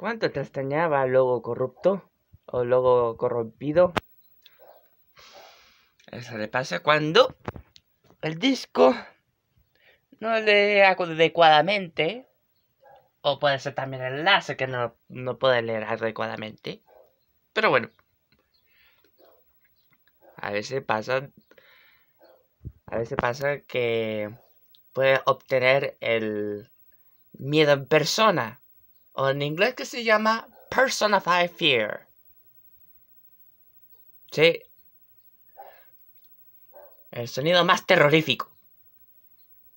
¿Cuánto te extrañaba, logo corrupto? ¿O luego corrompido? Eso le pasa cuando el disco no lee adecuadamente. O puede ser también el enlace que no, no puede leer adecuadamente. Pero bueno. A veces pasa. A veces pasa que puede obtener el miedo en persona o en inglés que se llama Personify Fear. Sí. El sonido más terrorífico.